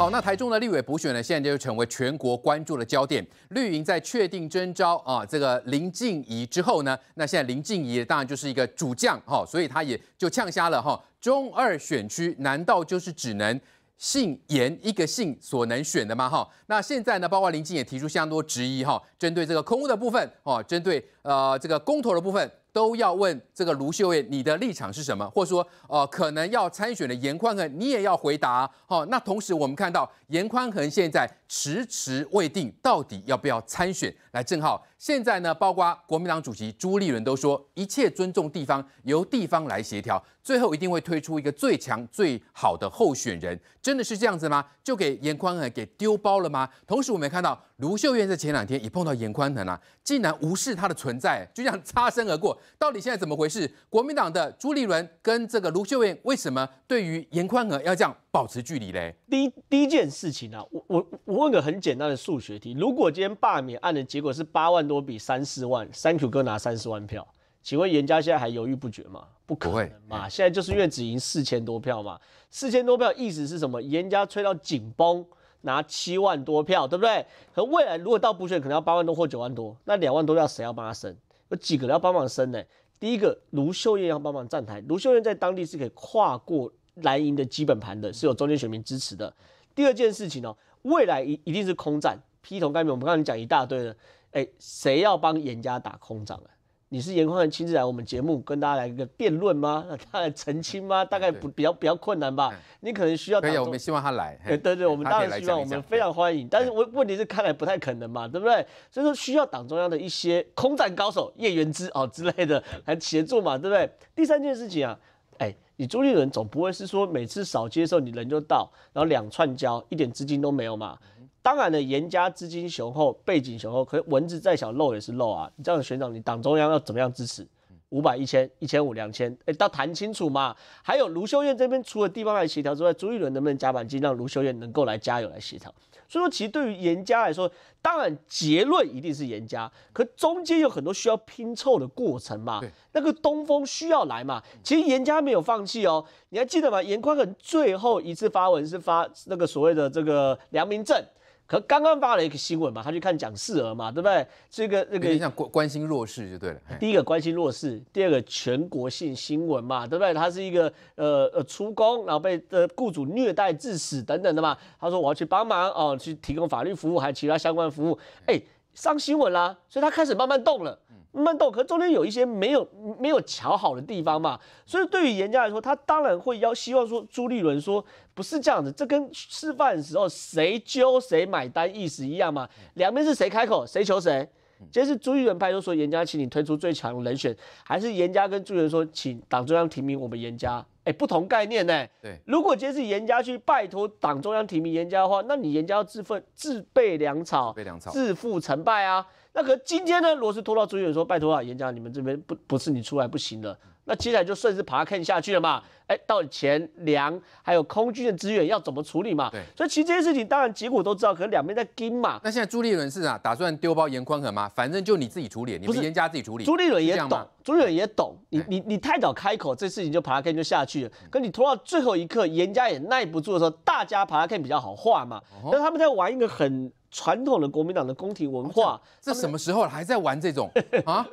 好，那台中的立委补选呢，现在就成为全国关注的焦点。绿营在确定征召啊，这个林静怡之后呢，那现在林静怡当然就是一个主将哈，所以她也就呛瞎了哈。中二选区难道就是只能姓严一个姓所能选的吗？哈，那现在呢，包括林静也提出相当多质疑哈，针对这个空屋的部分哦，针对呃这个公投的部分。都要问这个卢秀燕，你的立场是什么？或者说，哦，可能要参选的严宽恒，你也要回答。哦，那同时我们看到严宽恒现在迟迟未定，到底要不要参选？来，正好现在呢，包括国民党主席朱立伦都说，一切尊重地方，由地方来协调。最后一定会推出一个最强最好的候选人，真的是这样子吗？就给严宽恒给丢包了吗？同时我们也看到卢秀燕在前两天也碰到严宽恒啊，竟然无视他的存在，就这样擦身而过。到底现在怎么回事？国民党的朱立伦跟这个卢秀燕为什么对于严宽恒要这样保持距离嘞？第一第一件事情啊，我我我问个很简单的数学题，如果今天罢免案的结果是八万多比三四万，三 Q 哥拿三十万票。请问严家现在还犹豫不决吗？不可能嘛！现在就是因为只赢四千多票嘛，四千多票意思是什么？严家吹到紧绷，拿七万多票，对不对？可未来如果到补选，可能要八万多或九万多，那两万多票谁要帮他升？有几个要帮忙升呢？第一个卢秀燕要帮忙站台，卢秀燕在当地是可以跨过蓝营的基本盘的，是有中间选民支持的。第二件事情哦，未来一一定是空战，披头盖面，我们刚才讲一大堆了，哎，谁要帮严家打空涨啊？你是严宽仁亲自来我们节目跟大家来一个辩论吗？他 来澄清吗？大概不比较比较困难吧？你可能需要可以，我们希望他来。对对我们当然希望，我们非常欢迎。但是问问题是看来不太可能嘛，对不对？所以说需要党中央的一些空战高手叶元之哦之类的来协助嘛，对不对？第三件事情啊，哎，你朱立伦总不会是说每次少接受你人就到，然后两串交一点资金都没有嘛？当然了，严家资金雄厚，背景雄厚。可是蚊子再小漏也是漏啊！你这样的悬长，你党中央要怎么样支持？五百、一千、一千五、两千，哎，到谈清楚嘛。还有卢秀燕这边，除了地方来协调之外，朱一伦能不能加把劲，让卢秀燕能够来加油来协调？所以说，其实对于严家来说，当然结论一定是严家，可中间有很多需要拼凑的过程嘛。那个东风需要来嘛？其实严家没有放弃哦。你还记得吗？严宽很最后一次发文是发那个所谓的这个良民证。可刚刚发了一个新闻嘛，他去看蒋世儿嘛，对不对？这个那个，有点像关关心弱势就对了。第一个关心弱势，第二个全国性新闻嘛，对不对？他是一个呃呃，出工然后被呃雇主虐待致死等等的嘛。他说我要去帮忙哦，去提供法律服务还有其他相关服务。哎，上新闻啦，所以他开始慢慢动了。慢斗，可中间有一些没有没有瞧好的地方嘛，所以对于严家来说，他当然会要希望说朱立伦说不是这样子，这跟吃饭时候谁揪谁买单意思一样嘛，两边是谁开口谁求谁，天是朱立伦派出说严家，请你推出最强人选，还是严家跟朱立伦说，请党中央提名我们严家。哎，不同概念呢。对，如果今天是严家去拜托党中央提名严家的话，那你严家要自奋自备粮草，自备粮草，自负成败啊。那可今天呢，罗斯托到主席说：“拜托啊，严家，你们这边不不是你出来不行的。”那接下来就顺势爬坑下去了嘛？哎，到底钱粮还有空军的资源要怎么处理嘛？对，所以其实这些事情当然结果都知道，可是两边在盯嘛。那现在朱立伦是啊，打算丢包严宽很吗？反正就你自己处理，你是严家自己处理。朱立伦也懂，朱立伦也懂。你你你太早开口，这事情就爬坑就下去了。可你拖到最后一刻，严家也耐不住的时候，大家爬坑比较好画嘛。那他们在玩一个很。传统的国民党的宫廷文化，这什么时候了还在玩这种 啊？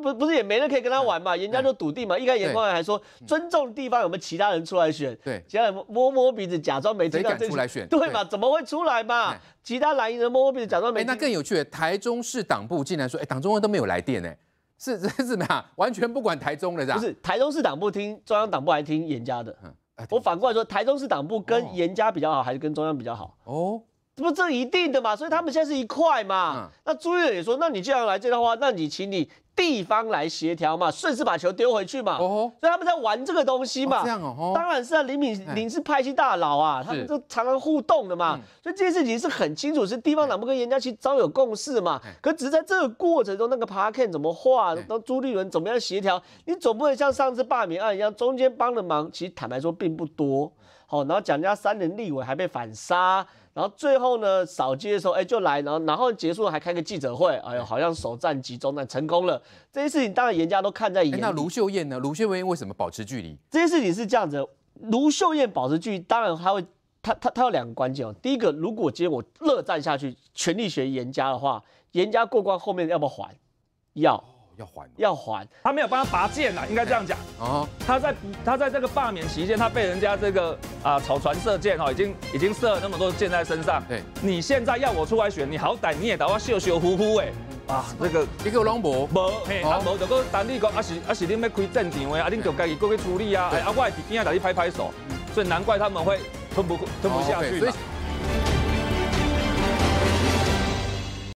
不不是也没人可以跟他玩嘛，人家就笃定嘛。一开始严光还说尊重地方，有没有其他人出来选？对，其他人摸摸鼻子假装没听到。谁敢出来选？对嘛？怎么会出来嘛？其他蓝营人摸摸鼻子假装没。那更有趣台中市党部竟然说，哎，党中央都没有来电，呢。是真是哪？完全不管台中了，是吧？不是台中市党部听中央党部还听严家的。嗯，我反过来说，台中市党部跟严家比较好，还是跟中央比较好？哦。不，这一定的嘛，所以他们现在是一块嘛。那朱玉也说，那你既然来这的话，那你请你。地方来协调嘛，顺势把球丢回去嘛，所以他们在玩这个东西嘛。这样哦，当然是啊，林敏，林是派系大佬啊，他们都常常互动的嘛。所以这件事情是很清楚，是地方党部跟严家其早有共识嘛。可只是在这个过程中，那个 p a r k i n 怎么画，那朱立伦怎么样协调，你总不能像上次罢免案一样，中间帮的忙其实坦白说并不多。好，然后蒋家三人立委还被反杀，然后最后呢扫街的时候，哎就来，然后然后结束还开个记者会，哎呦好像首战集中战成功了。这些事情当然严家都看在眼，那卢秀燕呢？卢秀燕为什么保持距离？这些事情是这样子，卢秀燕保持距离，当然她会，她她她有两个关键哦。第一个，如果结果热战下去，全力学严家的话，严家过关后面要不要还要要还要还？他没有帮他拔剑呐，应该这样讲哦。他在他在这个罢免期间，他被人家这个啊草船射箭哈，已经已经射了那么多箭在身上。对，你现在要我出来选，你好歹你也得要秀秀呼呼哎。啊，这个一个拢无无嘿，啊无就过，但你讲啊是啊是恁要开战场，啊恁就家己过去处理啊，啊我也是今下给你拍拍手，所以难怪他们会吞不吞不下去。